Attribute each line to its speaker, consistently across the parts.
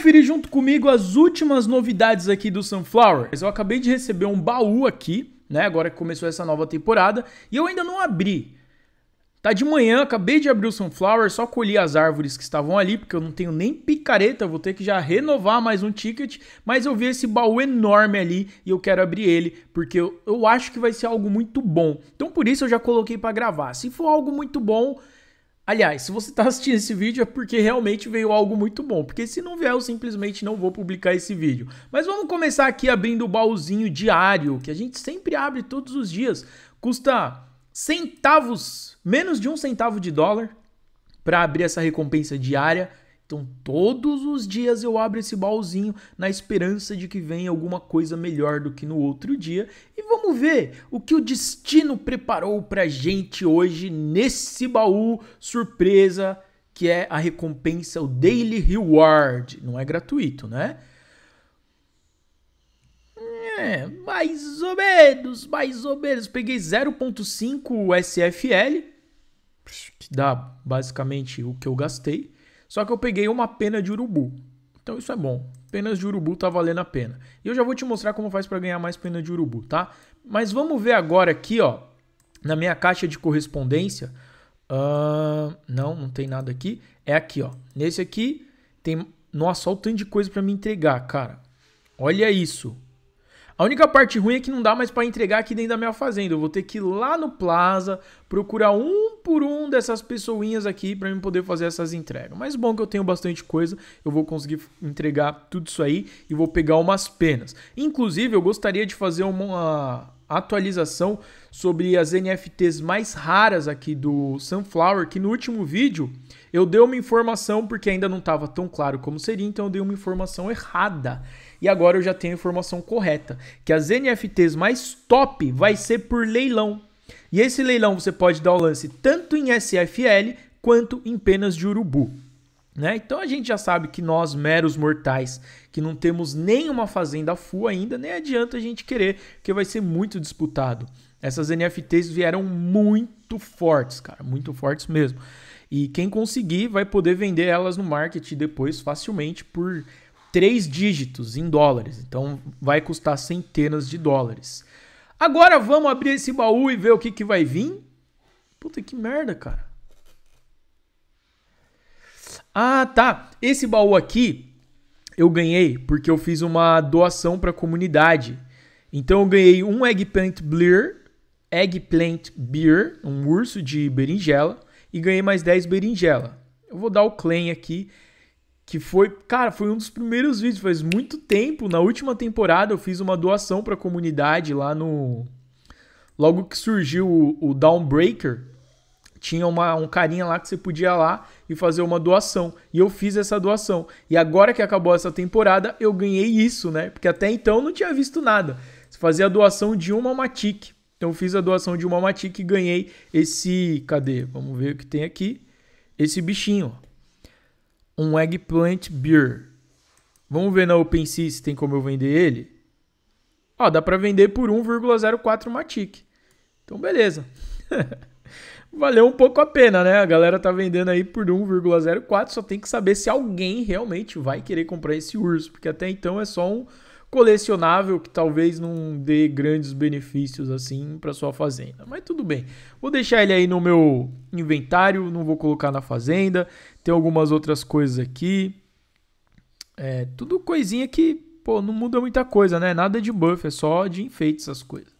Speaker 1: conferir junto comigo as últimas novidades aqui do Sunflower. Eu acabei de receber um baú aqui, né? Agora que começou essa nova temporada, e eu ainda não abri. Tá de manhã, acabei de abrir o Sunflower, só colhi as árvores que estavam ali, porque eu não tenho nem picareta, vou ter que já renovar mais um ticket, mas eu vi esse baú enorme ali e eu quero abrir ele, porque eu, eu acho que vai ser algo muito bom. Então por isso eu já coloquei para gravar. Se for algo muito bom, Aliás, se você está assistindo esse vídeo é porque realmente veio algo muito bom, porque se não vier eu simplesmente não vou publicar esse vídeo. Mas vamos começar aqui abrindo o baúzinho diário, que a gente sempre abre todos os dias. Custa centavos, menos de um centavo de dólar para abrir essa recompensa diária. Então, todos os dias eu abro esse baúzinho na esperança de que venha alguma coisa melhor do que no outro dia. E vamos ver o que o destino preparou pra gente hoje nesse baú surpresa, que é a recompensa, o Daily Reward. Não é gratuito, né? É, mais ou menos, mais ou menos. Peguei 0.5 SFL, que dá basicamente o que eu gastei. Só que eu peguei uma pena de urubu. Então isso é bom. Penas de urubu tá valendo a pena. E eu já vou te mostrar como faz para ganhar mais pena de urubu, tá? Mas vamos ver agora aqui, ó, na minha caixa de correspondência. Uh, não, não tem nada aqui. É aqui, ó. Nesse aqui tem, nossa, olha o tanto de coisa para me entregar, cara. Olha isso. A única parte ruim é que não dá mais para entregar aqui dentro da minha fazenda. Eu vou ter que ir lá no Plaza, procurar um por um dessas pessoinhas aqui para eu poder fazer essas entregas. Mas bom que eu tenho bastante coisa, eu vou conseguir entregar tudo isso aí e vou pegar umas penas. Inclusive, eu gostaria de fazer uma atualização sobre as NFTs mais raras aqui do Sunflower, que no último vídeo eu dei uma informação porque ainda não estava tão claro como seria, então eu dei uma informação errada. E agora eu já tenho a informação correta, que as NFTs mais top vai ser por leilão. E esse leilão você pode dar o lance tanto em SFL quanto em penas de urubu. Né? Então a gente já sabe que nós, meros mortais, que não temos nenhuma fazenda full ainda, nem adianta a gente querer, porque vai ser muito disputado. Essas NFTs vieram muito fortes, cara, muito fortes mesmo. E quem conseguir vai poder vender elas no market depois facilmente por três dígitos em dólares. Então vai custar centenas de dólares. Agora vamos abrir esse baú e ver o que, que vai vir? Puta que merda, cara. Ah, tá. Esse baú aqui eu ganhei porque eu fiz uma doação para a comunidade. Então eu ganhei um eggplant beer, eggplant beer, um urso de berinjela e ganhei mais 10 berinjela. Eu vou dar o claim aqui que foi, cara, foi um dos primeiros vídeos, faz muito tempo, na última temporada eu fiz uma doação para a comunidade lá no logo que surgiu o, o Downbreaker, tinha uma, um carinha lá que você podia lá e fazer uma doação. E eu fiz essa doação. E agora que acabou essa temporada, eu ganhei isso, né? Porque até então não tinha visto nada. Você fazia a doação de uma Matic. Então eu fiz a doação de uma Matic e ganhei esse. Cadê? Vamos ver o que tem aqui. Esse bichinho. Ó um eggplant beer. Vamos ver na OpenSea se tem como eu vender ele. Ó, dá para vender por 1,04 Matic. Então, beleza. Valeu um pouco a pena, né? A galera tá vendendo aí por 1,04. Só tem que saber se alguém realmente vai querer comprar esse urso, porque até então é só um colecionável que talvez não dê grandes benefícios assim para sua fazenda. Mas tudo bem. Vou deixar ele aí no meu inventário, não vou colocar na fazenda. Tem algumas outras coisas aqui. É, tudo coisinha que, pô, não muda muita coisa, né? Nada de buff, é só de enfeite essas coisas.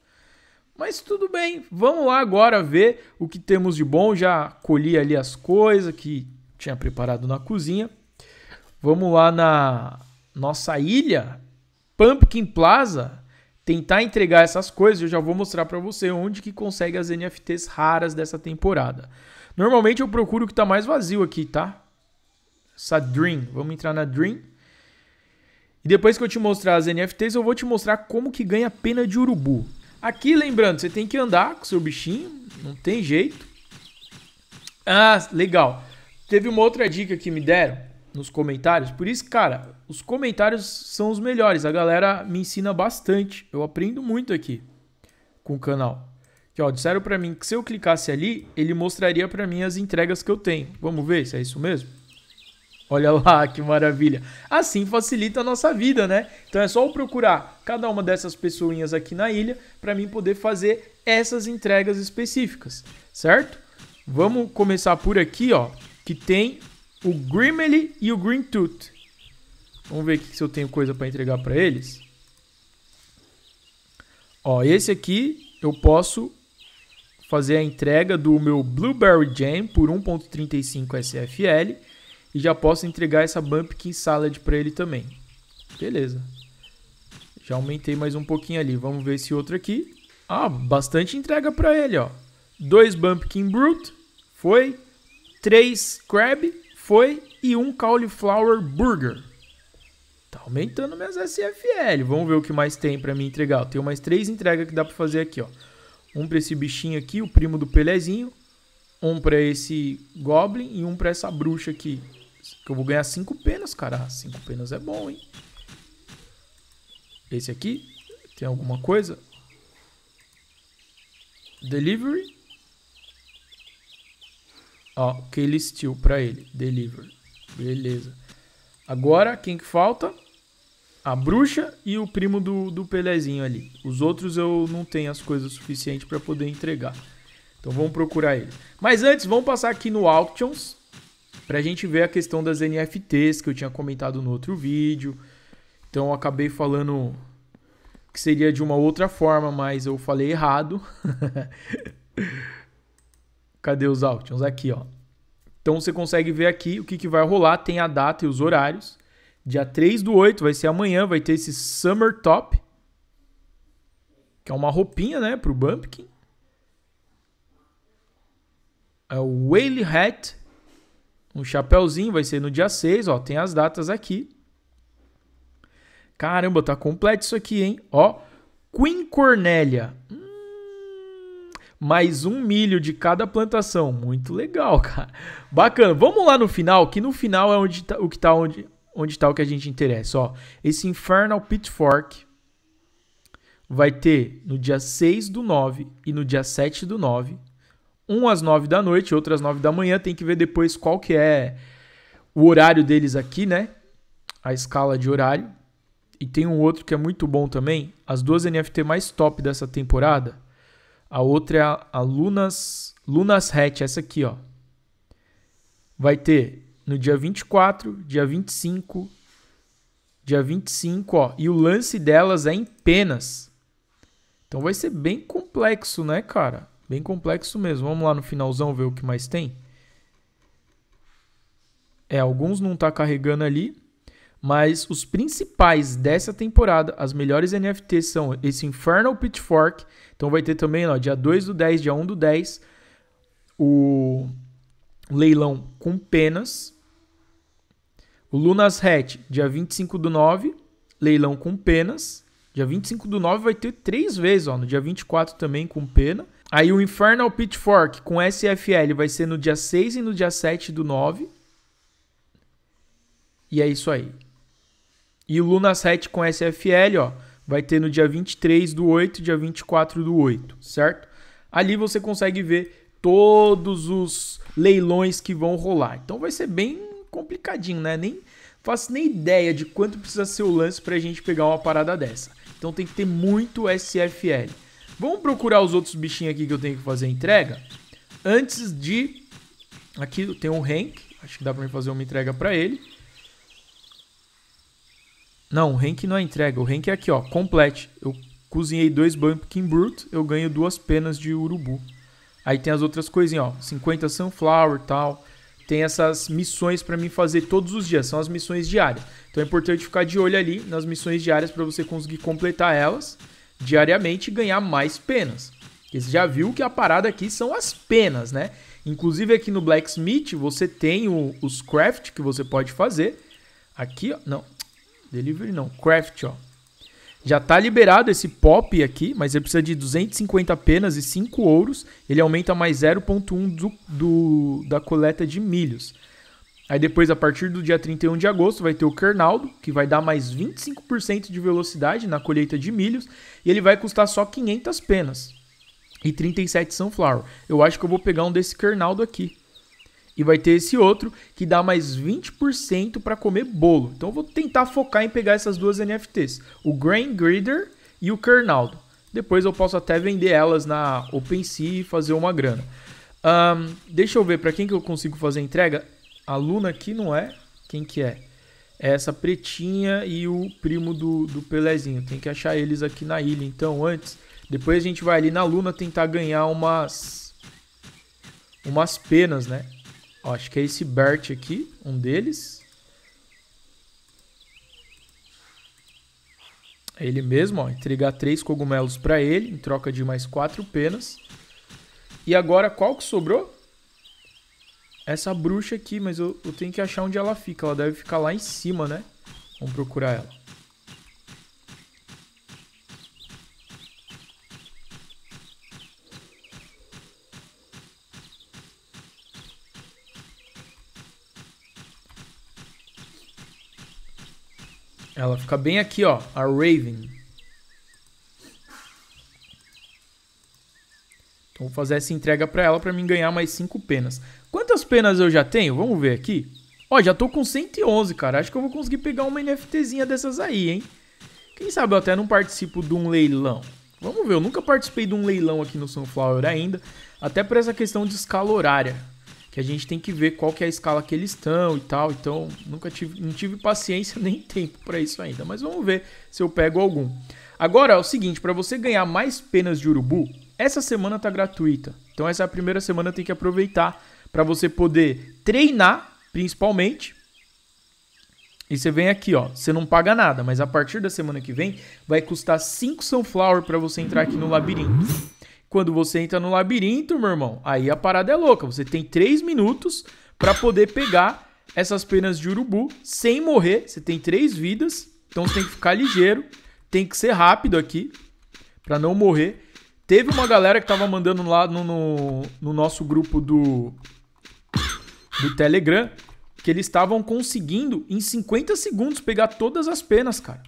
Speaker 1: Mas tudo bem, vamos lá agora ver o que temos de bom. Já colhi ali as coisas que tinha preparado na cozinha. Vamos lá na nossa ilha Pumpkin Plaza tentar entregar essas coisas, eu já vou mostrar para você onde que consegue as NFTs raras dessa temporada. Normalmente eu procuro o que está mais vazio aqui, tá? Essa Dream, vamos entrar na Dream. E depois que eu te mostrar as NFTs, eu vou te mostrar como que ganha pena de urubu. Aqui, lembrando, você tem que andar com seu bichinho, não tem jeito. Ah, legal. Teve uma outra dica que me deram nos comentários. Por isso, cara, os comentários são os melhores. A galera me ensina bastante. Eu aprendo muito aqui com o canal. Que ó, disseram para mim que se eu clicasse ali, ele mostraria para mim as entregas que eu tenho. Vamos ver se é isso mesmo. Olha lá, que maravilha. Assim facilita a nossa vida, né? Então é só eu procurar cada uma dessas pessoinhas aqui na ilha para mim poder fazer essas entregas específicas, certo? Vamos começar por aqui, ó, que tem o Grimly e o Green Tooth. Vamos ver aqui se eu tenho coisa para entregar para eles. Ó, esse aqui eu posso fazer a entrega do meu Blueberry Jam por 1.35 SFL e já posso entregar essa Bumpkin Salad para ele também. Beleza. Já aumentei mais um pouquinho ali. Vamos ver esse outro aqui. Ah, bastante entrega para ele, ó. Dois Bumpkin Brute. Foi. Três Crab foi e um cauliflower burger. Tá aumentando minhas SFL. Vamos ver o que mais tem para me entregar. Eu tenho mais três entregas que dá para fazer aqui, ó. Um para esse bichinho aqui, o primo do Pelezinho. Um para esse Goblin e um para essa bruxa aqui. Que eu vou ganhar cinco penas, cara. Ah, cinco penas é bom, hein? Esse aqui tem alguma coisa? Delivery. Ó, Kale Steel pra ele. Deliver. Beleza. Agora, quem que falta? A bruxa e o primo do, do Pelezinho ali. Os outros eu não tenho as coisas suficientes para poder entregar. Então vamos procurar ele. Mas antes, vamos passar aqui no Auctions pra gente ver a questão das NFTs que eu tinha comentado no outro vídeo. Então eu acabei falando que seria de uma outra forma, mas eu falei errado. Cadê os options Aqui, ó. Então você consegue ver aqui o que, que vai rolar, tem a data e os horários. Dia 3 do 8, vai ser amanhã, vai ter esse Summer Top, que é uma roupinha, né, pro Bumpkin. É o Whaley Hat, um chapéuzinho, vai ser no dia 6, ó, tem as datas aqui. Caramba, tá completo isso aqui, hein? Ó, Queen Cornélia. Hum, mais um milho de cada plantação. Muito legal, cara. Bacana. Vamos lá no final, que no final é onde tá, o que tá onde, onde tá o que a gente interessa. Ó, esse Infernal Pitfork vai ter no dia 6 do 9 e no dia 7 do 9. Um às 9 da noite, outro às 9 da manhã. Tem que ver depois qual que é o horário deles aqui, né? A escala de horário. E tem um outro que é muito bom também. As duas NFT mais top dessa temporada a outra é a, a Lunas, Lunas Hatch, essa aqui, ó. Vai ter no dia 24, dia 25, dia 25, ó. E o lance delas é em penas. Então vai ser bem complexo, né, cara? Bem complexo mesmo. Vamos lá no finalzão ver o que mais tem. É, alguns não tá carregando ali. Mas os principais dessa temporada, as melhores NFTs são esse Infernal Pitchfork. Então vai ter também, ó, dia 2 do 10, dia 1 do 10, o leilão com penas. O Lunas Hatch, dia 25 do 9, leilão com penas. Dia 25 do 9 vai ter três vezes, ó, no dia 24 também com pena. Aí o Infernal Pitchfork com SFL vai ser no dia 6 e no dia 7 do 9. E é isso aí. E Luna 7 com SFL, ó, vai ter no dia 23 do 8 dia 24 do 8, certo? Ali você consegue ver todos os leilões que vão rolar. Então vai ser bem complicadinho, né? Nem faço nem ideia de quanto precisa ser o lance para a gente pegar uma parada dessa. Então tem que ter muito SFL. Vamos procurar os outros bichinhos aqui que eu tenho que fazer entrega. Antes de... Aqui tem um Hank. Acho que dá para fazer uma entrega para ele. Não, o rank não é entrega. O rank é aqui, ó. Complete. Eu cozinhei dois Bumpkin Brute, eu ganho duas penas de urubu. Aí tem as outras coisinhas, ó. 50 Sunflower e tal. Tem essas missões para mim fazer todos os dias. São as missões diárias. Então é importante ficar de olho ali nas missões diárias para você conseguir completar elas diariamente e ganhar mais penas. Porque você já viu que a parada aqui são as penas, né? Inclusive aqui no Blacksmith você tem o, os craft que você pode fazer. Aqui, ó, não, Delivery não. Craft, ó. Já tá liberado esse pop aqui, mas ele precisa de 250 penas e 5 ouros. Ele aumenta mais 0.1 do, do, da coleta de milhos. Aí depois, a partir do dia 31 de agosto, vai ter o Kernaldo, que vai dar mais 25% de velocidade na colheita de milhos. E ele vai custar só 500 penas. E 37 Sunflower. Eu acho que eu vou pegar um desse Kernaldo aqui. E vai ter esse outro que dá mais 20% para comer bolo. Então eu vou tentar focar em pegar essas duas NFTs, o Grain Greeder e o Kernaldo. Depois eu posso até vender elas na OpenSea e fazer uma grana. Um, deixa eu ver para quem que eu consigo fazer entrega. A Luna aqui não é. Quem que é? É essa pretinha e o primo do, do Pelezinho. Tem que achar eles aqui na ilha, então, antes. Depois a gente vai ali na Luna tentar ganhar umas. Umas penas, né? Ó, acho que é esse Bert aqui, um deles. É ele mesmo, ó. Entregar três cogumelos para ele em troca de mais quatro penas. E agora qual que sobrou? Essa bruxa aqui, mas eu, eu tenho que achar onde ela fica. Ela deve ficar lá em cima, né? Vamos procurar ela. Ela fica bem aqui, ó. A Raven. Então vou fazer essa entrega para ela para mim ganhar mais 5 penas. Quantas penas eu já tenho? Vamos ver aqui. Ó, já tô com 111, cara. Acho que eu vou conseguir pegar uma NFTzinha dessas aí, hein? Quem sabe eu até não participo de um leilão. Vamos ver, eu nunca participei de um leilão aqui no Sunflower ainda. Até por essa questão de escala horária que a gente tem que ver qual que é a escala que eles estão e tal. Então, nunca tive, não tive paciência nem tempo para isso ainda, mas vamos ver se eu pego algum. Agora é o seguinte, para você ganhar mais penas de urubu, essa semana tá gratuita. Então essa é a primeira semana tem que aproveitar para você poder treinar, principalmente, e você vem aqui, ó. Você não paga nada, mas a partir da semana que vem vai custar 5 Sunflower para você entrar aqui no labirinto. Quando você entra no labirinto, meu irmão, aí a parada é louca. Você tem três minutos para poder pegar essas penas de urubu sem morrer. Você tem três vidas, então você tem que ficar ligeiro. Tem que ser rápido aqui para não morrer. Teve uma galera que tava mandando lá no, no, no nosso grupo do, do Telegram que eles estavam conseguindo em 50 segundos pegar todas as penas, cara.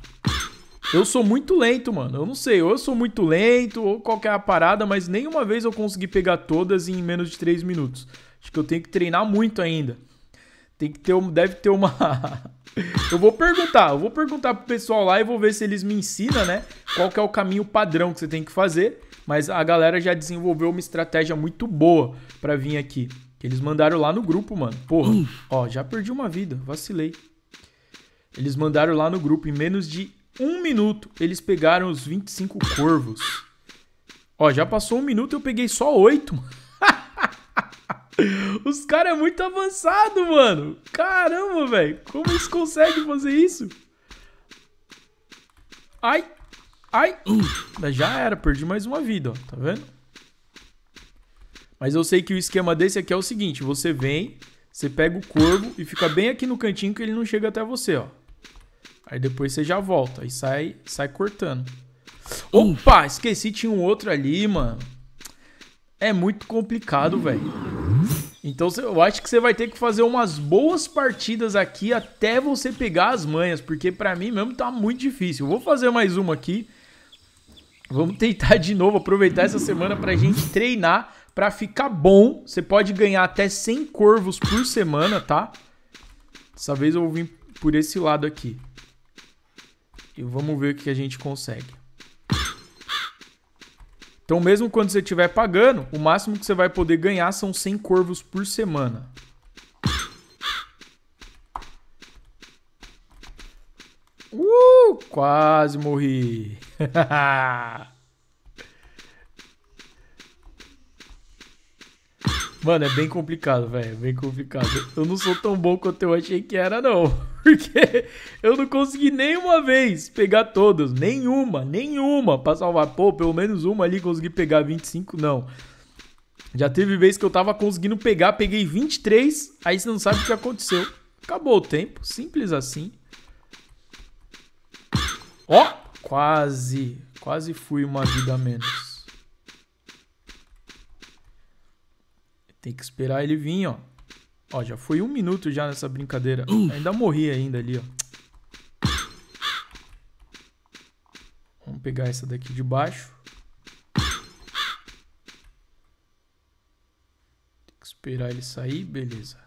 Speaker 1: Eu sou muito lento, mano. Eu não sei, ou eu sou muito lento, ou qualquer a parada, mas nenhuma vez eu consegui pegar todas em menos de 3 minutos. Acho que eu tenho que treinar muito ainda. Tem que ter, deve ter uma. eu vou perguntar, eu vou perguntar pro pessoal lá e vou ver se eles me ensinam, né? Qual que é o caminho padrão que você tem que fazer. Mas a galera já desenvolveu uma estratégia muito boa para vir aqui. Que eles mandaram lá no grupo, mano. Porra, ó, já perdi uma vida, vacilei. Eles mandaram lá no grupo em menos de um minuto, eles pegaram os 25 corvos. Ó, já passou um minuto e eu peguei só oito, mano. Os caras é muito avançado, mano. Caramba, velho. Como eles conseguem fazer isso? Ai. Ai. Uh, já era, perdi mais uma vida, ó. Tá vendo? Mas eu sei que o esquema desse aqui é o seguinte. Você vem, você pega o corvo e fica bem aqui no cantinho que ele não chega até você, ó. Aí depois você já volta. e sai, sai cortando. Opa, esqueci, tinha um outro ali, mano. É muito complicado, velho. Então eu acho que você vai ter que fazer umas boas partidas aqui até você pegar as manhas, porque para mim mesmo tá muito difícil. vou fazer mais uma aqui. Vamos tentar de novo aproveitar essa semana pra gente treinar para ficar bom. Você pode ganhar até 100 corvos por semana, tá? Dessa vez eu vou vir por esse lado aqui. E vamos ver o que a gente consegue. Então, mesmo quando você estiver pagando, o máximo que você vai poder ganhar são 100 corvos por semana. Uh, quase morri. Mano, é bem complicado, velho. É bem complicado. Eu não sou tão bom quanto eu achei que era, não. Porque eu não consegui nenhuma vez pegar todas. Nenhuma, nenhuma. Pra salvar. Pô, pelo menos uma ali consegui pegar 25, não. Já teve vez que eu tava conseguindo pegar, peguei 23, aí você não sabe o que aconteceu. Acabou o tempo, simples assim. Ó, quase, quase fui uma vida a menos. Tem que esperar ele vir, ó. Ó, já foi um minuto já nessa brincadeira. Ainda morri ainda ali, ó. Vamos pegar essa daqui de baixo. Tem que esperar ele sair, beleza.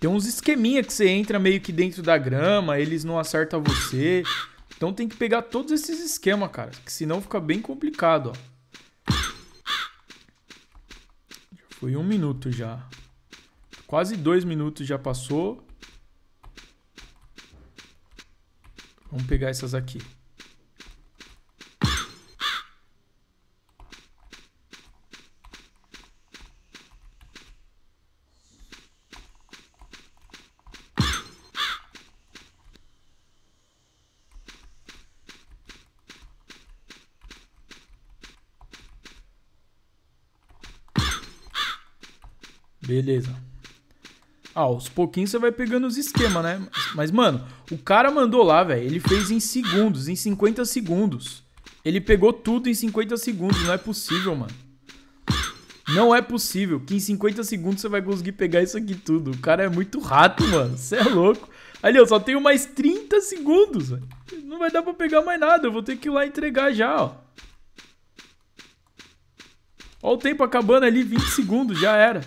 Speaker 1: Tem uns esqueminha que você entra meio que dentro da grama, eles não acertam você. Então tem que pegar todos esses esquemas, cara. Que senão fica bem complicado, ó. Foi um minuto já. Quase dois minutos já passou. Vamos pegar essas aqui. Beleza. Ah, aos pouquinhos você vai pegando os esquemas, né? Mas, mano, o cara mandou lá, velho. Ele fez em segundos, em 50 segundos. Ele pegou tudo em 50 segundos. Não é possível, mano. Não é possível que em 50 segundos você vai conseguir pegar isso aqui tudo. O cara é muito rato, mano. Você é louco. Ali, eu só tenho mais 30 segundos, velho. Não vai dar pra pegar mais nada. Eu vou ter que ir lá entregar já, ó. Ó o tempo acabando ali, 20 segundos, já era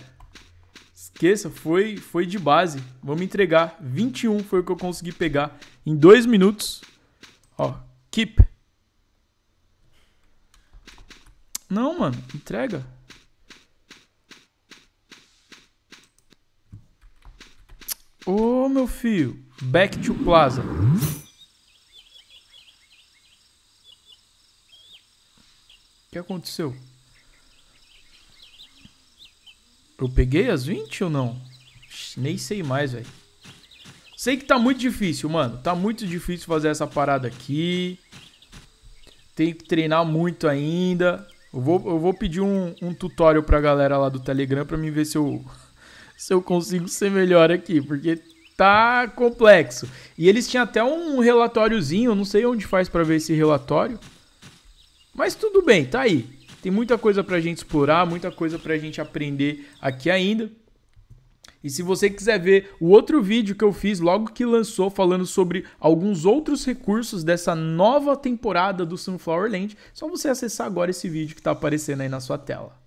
Speaker 1: esqueça, foi, foi de base. Vamos entregar. 21 foi o que eu consegui pegar em dois minutos. Ó, keep. Não, mano, entrega. Ô, oh, meu filho, back to plaza. O que aconteceu? Eu peguei as 20 ou não? Nem sei mais, velho. Sei que tá muito difícil, mano. Tá muito difícil fazer essa parada aqui. Tem que treinar muito ainda. Eu vou, eu vou pedir um, um tutorial pra galera lá do Telegram pra mim ver se eu, se eu consigo ser melhor aqui. Porque tá complexo. E eles tinham até um relatóriozinho. Eu não sei onde faz pra ver esse relatório. Mas tudo bem, tá aí. Tem muita coisa para a gente explorar, muita coisa para a gente aprender aqui ainda. E se você quiser ver o outro vídeo que eu fiz logo que lançou, falando sobre alguns outros recursos dessa nova temporada do Sunflower Land, é só você acessar agora esse vídeo que está aparecendo aí na sua tela.